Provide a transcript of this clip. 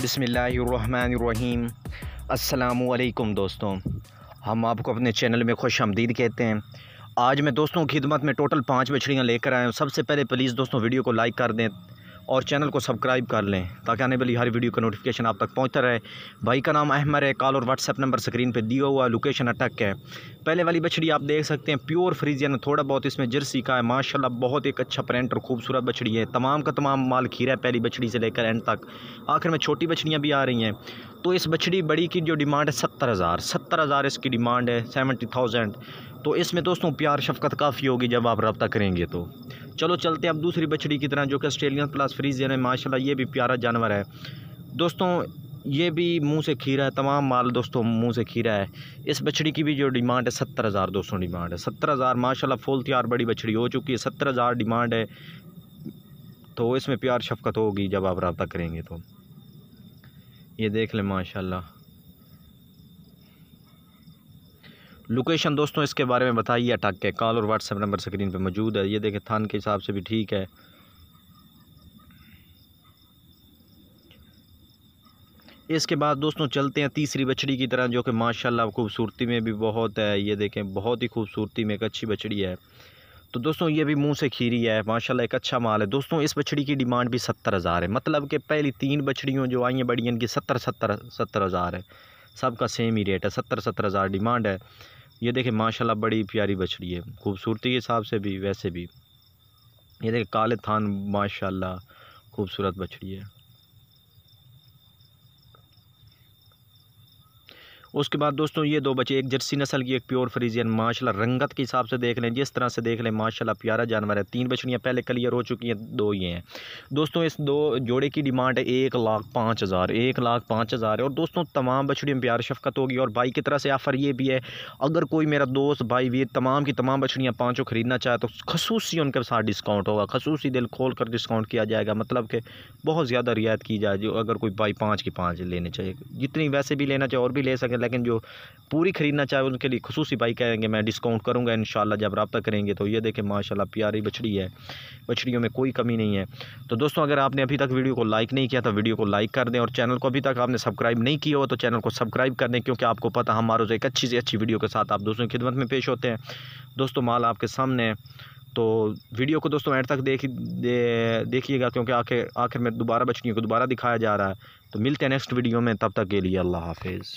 बसमीम अल्लाम दोस्तों हम आपको अपने चैनल में खुश आमदीद कहते हैं आज मैं दोस्तों की खिदमत में टोटल पाँच बछड़ियाँ लेकर आया हूँ सबसे पहले प्लीज़ दोस्तों वीडियो को लाइक कर दें और चैनल को सब्सक्राइब कर लें ताकि आने वाली हर वीडियो का नोटिफिकेशन आप तक पहुंचता रहे भाई का नाम अहमर है कॉल और व्हाट्सएप नंबर स्क्रीन पर दिया हुआ लोकेशन अटक है पहले वाली बछड़ी आप देख सकते हैं प्योर फ्रीजियन थोड़ा बहुत इसमें जर्सी का है माशाल्लाह बहुत एक अच्छा प्रेंट और खूबसूरत बछड़ी है तमाम का तमाम माल खीरा है पहली बछड़ी से लेकर एंड तक आखिर में छोटी बछड़ियाँ भी आ रही हैं तो इस बछड़ी बड़ी की जो डिमांड है सत्तर हज़ार सत्तर हज़ार इसकी डिमांड है सेवेंटी थाउजेंड तो इसमें दोस्तों प्यार शफकत काफ़ी होगी जब आप रबता करेंगे तो चलो चलते हैं अब दूसरी बछड़ी की तरह जो कि ऑस्ट्रेलियन प्लस फ्रीजियन है माशाल्लाह ये भी प्यारा जानवर है दोस्तों ये भी मुंह से खीरा है तमाम माल दोस्तों मुंह से खीरा है इस बछड़ी की भी जो डिमांड है सत्तर हज़ार दोस्तों डिमांड है सत्तर हज़ार माशाल्लाह फुल तैयार बड़ी बछड़ी हो चुकी है सत्तर हज़ार डिमांड है तो इसमें प्यार शफकत होगी जब आप रबता करेंगे तो ये देख लें माशाल्लाह लोकेशन दोस्तों इसके बारे में बताइए अटक के कॉल और व्हाट्सएप नंबर स्क्रीन पे मौजूद है ये देखें थान के हिसाब से भी ठीक है इसके बाद दोस्तों चलते हैं तीसरी बछड़ी की तरह जो कि माशाल्लाह खूबसूरती में भी बहुत है ये देखें बहुत ही खूबसूरती में एक अच्छी बछड़ी है तो दोस्तों ये भी मुंह से खीरी है माशाल्लाह एक अच्छा माल है दोस्तों इस बछड़ी की डिमांड भी सत्तर हज़ार है मतलब कि पहली तीन बछड़ियों जो आई हैं बड़ी इनकी सत्तर सत्तर सत्तर हज़ार है सबका सेम ही रेट है सत्तर सत्तर हज़ार डिमांड है ये देखें माशाल्लाह बड़ी प्यारी बछड़ी है खूबसूरती के हिसाब से भी वैसे भी ये देखें काले थान माशाल्लाह खूबसूरत बछड़ी है उसके बाद दोस्तों ये दो बच्चे एक जर्सी नस्ल की एक प्योर फ्रीजियन माशा रंगत के हिसाब से देख लें जिस तरह से देख लें माशा प्यारा जानवर है तीन बछड़ियाँ पहले क्लियर हो चुकी हैं दो ये हैं दोस्तों इस दो जोड़े की डिमांड है एक लाख पाँच हज़ार एक लाख पाँच हज़ार है और दोस्तों तमाम बछड़ियों में प्यार शफकत होगी और भाई की तरह से ऑफ़र ये भी है अगर कोई मेरा दोस्त भाई वीर तमाम की तमाम बछड़ियाँ पाँचों ख़रीदना चाहे तो खसूसी उनके साथ डिस्काउंट होगा खसूसी दिल खोल कर डिस्काउंट किया जाएगा मतलब कि बहुत ज़्यादा रियायत की जाए अगर कोई भाई पाँच की पाँच लेने चाहिए जितनी वैसे भी लेना चाहिए और भी ले सकें लेकिन जो पूरी ख़रीदना चाहे उनके लिए खसूस बाइक आएंगे मैं डिस्काउंट करूँगा इन जब रबता करेंगे तो ये देखें माशा प्यारी बछड़ी है बछड़ियों में कोई कमी नहीं है तो दोस्तों अगर आपने अभी तक वीडियो को लाइक नहीं किया तो वीडियो को लाइक कर दें और चैनल को अभी तक आपने सब्सक्राइब नहीं किया हो तो चैनल को सब्सक्राइब कर दें क्योंकि आपको पता हमारे एक अच्छी से अच्छी वीडियो के साथ आप दोस्तों की खिदमत में पेश होते हैं दोस्तों माल आपके सामने है तो वीडियो को दोस्तों एंड तक देख दे, देखिएगा क्योंकि आखिर आखिर में दोबारा बछड़ियों को दोबारा दिखाया जा रहा है तो मिलते हैं नेक्स्ट वीडियो में तब तक के लिए अल्लाह हाफिज़